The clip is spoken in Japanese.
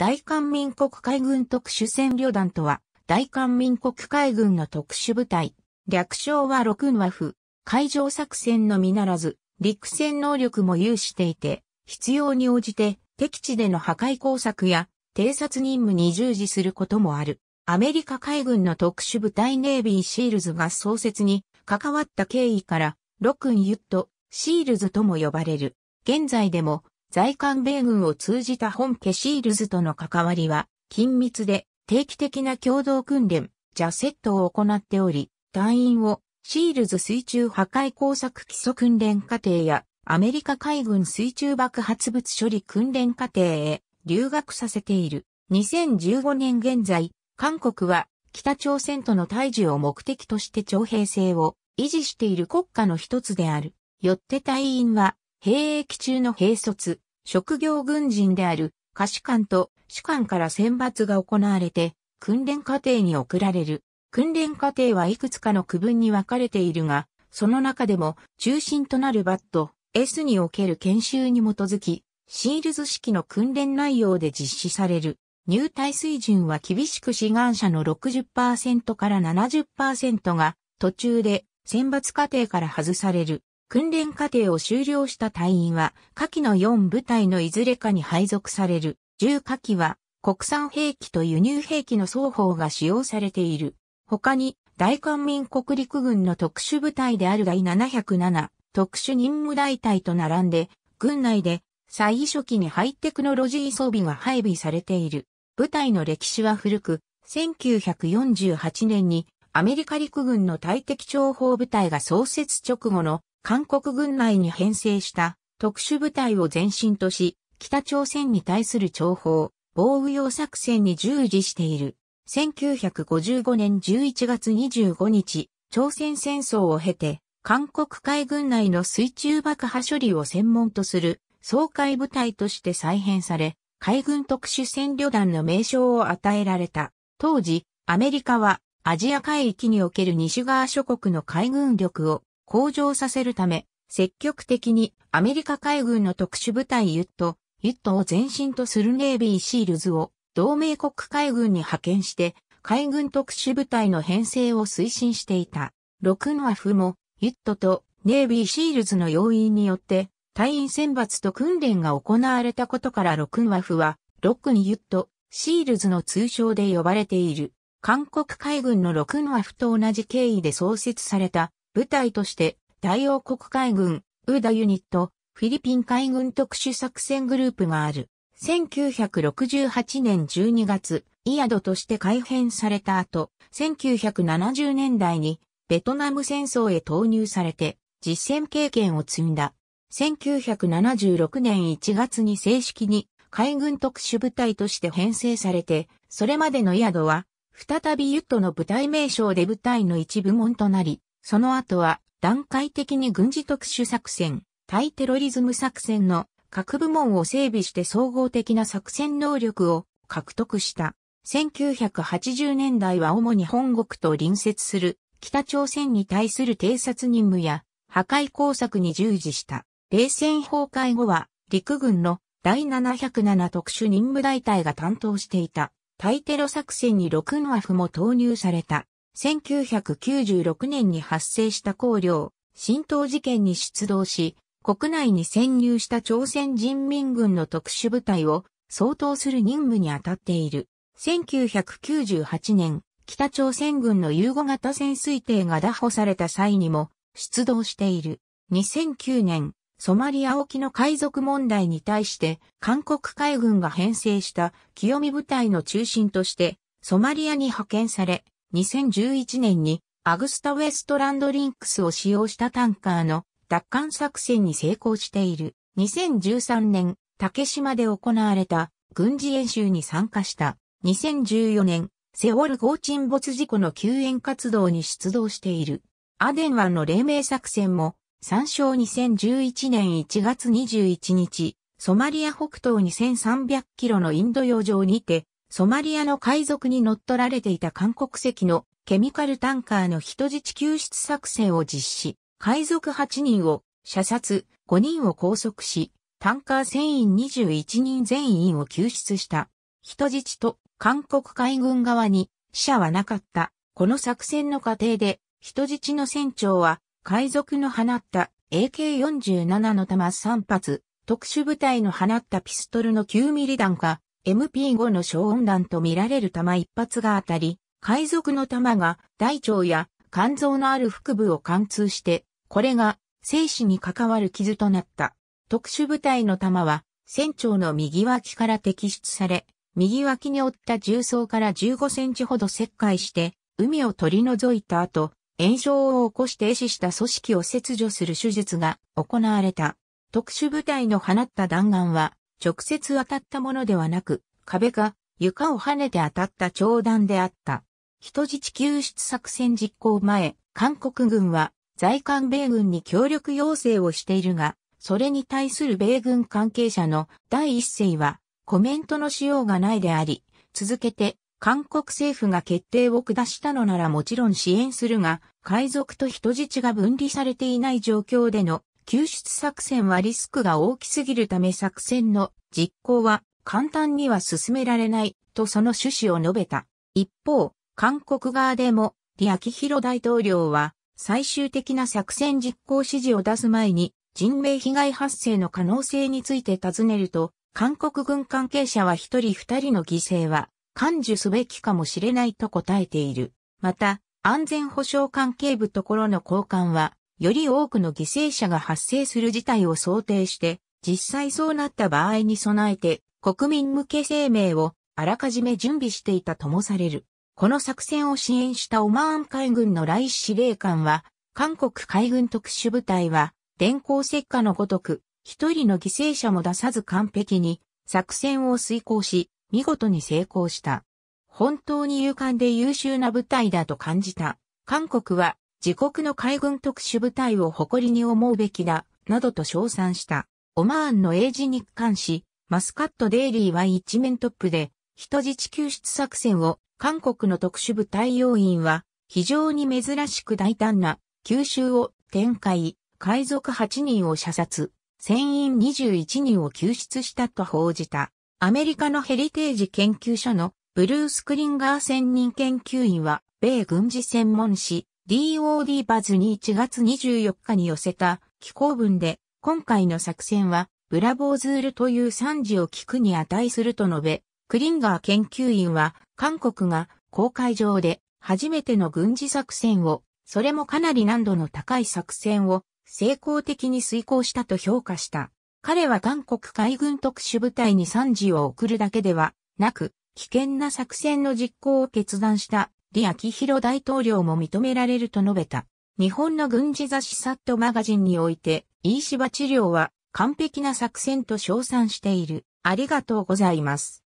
大韓民国海軍特殊戦旅団とは、大韓民国海軍の特殊部隊。略称はンワフ。海上作戦のみならず、陸戦能力も有していて、必要に応じて敵地での破壊工作や偵察任務に従事することもある。アメリカ海軍の特殊部隊ネイビーシールズが創設に関わった経緯から、ロクンユット、シールズとも呼ばれる。現在でも在韓米軍を通じた本家シールズとの関わりは、緊密で定期的な共同訓練、ジャセットを行っており、隊員をシールズ水中破壊工作基礎訓練課程やアメリカ海軍水中爆発物処理訓練課程へ留学させている。2015年現在、韓国は北朝鮮との対峙を目的として徴兵制を維持している国家の一つである。よって隊員は兵役中の兵卒、職業軍人である下士官と士官から選抜が行われて、訓練過程に送られる。訓練過程はいくつかの区分に分かれているが、その中でも中心となるバット S における研修に基づき、シールズ式の訓練内容で実施される。入隊水準は厳しく志願者の60%から70%が途中で選抜過程から外される。訓練過程を終了した隊員は、下記の4部隊のいずれかに配属される。重火器は、国産兵器と輸入兵器の双方が使用されている。他に、大韓民国陸軍の特殊部隊である第707、特殊任務大隊と並んで、軍内で最初期にハイテクノロジー装備が配備されている。部隊の歴史は古く、1948年にアメリカ陸軍の大敵諜報部隊が創設直後の韓国軍内に編成した特殊部隊を前身とし、北朝鮮に対する諜報、防御用作戦に従事している。1955年11月25日、朝鮮戦争を経て、韓国海軍内の水中爆破処理を専門とする総会部隊として再編され、海軍特殊占領団の名称を与えられた。当時、アメリカはアジア海域における西側諸国の海軍力を向上させるため、積極的にアメリカ海軍の特殊部隊ユット、ユットを前身とするネイビーシールズを同盟国海軍に派遣して、海軍特殊部隊の編成を推進していた。6ノアフも、ユットとネイビーシールズの要因によって、隊員選抜と訓練が行われたことからロクノアフは、ロックにユット、シールズの通称で呼ばれている。韓国海軍のロクノアフと同じ経緯で創設された部隊として大王国海軍、ウーダユニット、フィリピン海軍特殊作戦グループがある。1968年12月、イアドとして改編された後、1970年代にベトナム戦争へ投入されて実戦経験を積んだ。1976年1月に正式に海軍特殊部隊として編成されて、それまでのイアドは再びユットの部隊名称で部隊の一部門となり、その後は段階的に軍事特殊作戦、対テロリズム作戦の各部門を整備して総合的な作戦能力を獲得した。1980年代は主に本国と隣接する北朝鮮に対する偵察任務や破壊工作に従事した。冷戦崩壊後は陸軍の第707特殊任務大隊が担当していた対テロ作戦に6ノアフも投入された。1996年に発生した公領、新党事件に出動し、国内に潜入した朝鮮人民軍の特殊部隊を相当する任務に当たっている。1998年、北朝鮮軍の融合型潜水艇が打破された際にも出動している。2009年、ソマリア沖の海賊問題に対して韓国海軍が編成した清見部隊の中心としてソマリアに派遣され、2011年にアグスタウェストランドリンクスを使用したタンカーの奪還作戦に成功している。2013年、竹島で行われた軍事演習に参加した。2014年、セウォル号沈没事故の救援活動に出動している。アデン湾の黎明作戦も、参照2011年1月21日、ソマリア北東に1300キロのインド洋上にて、ソマリアの海賊に乗っ取られていた韓国籍のケミカルタンカーの人質救出作戦を実施、海賊8人を射殺、5人を拘束し、タンカー船員21人全員を救出した。人質と韓国海軍側に死者はなかった。この作戦の過程で、人質の船長は、海賊の放った AK-47 の弾3発、特殊部隊の放ったピストルの9ミリ弾が MP5 の小音弾と見られる弾一発が当たり、海賊の弾が大腸や肝臓のある腹部を貫通して、これが生死に関わる傷となった。特殊部隊の弾は船長の右脇から摘出され、右脇に負った重曹から15センチほど切開して、海を取り除いた後、炎症を起こして死した組織を切除する手術が行われた。特殊部隊の放った弾丸は、直接当たったものではなく、壁か床を跳ねて当たった長弾であった。人質救出作戦実行前、韓国軍は在韓米軍に協力要請をしているが、それに対する米軍関係者の第一声はコメントのしようがないであり、続けて韓国政府が決定を下したのならもちろん支援するが、海賊と人質が分離されていない状況での救出作戦はリスクが大きすぎるため作戦の実行は簡単には進められないとその趣旨を述べた。一方、韓国側でもキヒロ大統領は最終的な作戦実行指示を出す前に人命被害発生の可能性について尋ねると、韓国軍関係者は一人二人の犠牲は感受すべきかもしれないと答えている。また、安全保障関係部ところの交換は、より多くの犠牲者が発生する事態を想定して、実際そうなった場合に備えて、国民向け声明をあらかじめ準備していたともされる。この作戦を支援したオマーン海軍の来イ司令官は、韓国海軍特殊部隊は、電光石火のごとく、一人の犠牲者も出さず完璧に、作戦を遂行し、見事に成功した。本当に勇敢で優秀な部隊だと感じた。韓国は自国の海軍特殊部隊を誇りに思うべきだ、などと称賛した。オマーンの英字に関し、マスカット・デイリーは一面トップで、人質救出作戦を韓国の特殊部隊要員は非常に珍しく大胆な吸収を展開、海賊8人を射殺、船員21人を救出したと報じた。アメリカのヘリテージ研究所のブルース・クリンガー専任研究員は、米軍事専門誌、DOD バズに1月24日に寄せた寄稿文で、今回の作戦は、ブラボーズールという惨事を聞くに値すると述べ、クリンガー研究員は、韓国が公海上で初めての軍事作戦を、それもかなり難度の高い作戦を成功的に遂行したと評価した。彼は韓国海軍特殊部隊に惨事を送るだけではなく、危険な作戦の実行を決断した李昭弘大統領も認められると述べた。日本の軍事雑誌サットマガジンにおいて、飯芝治療は完璧な作戦と称賛している。ありがとうございます。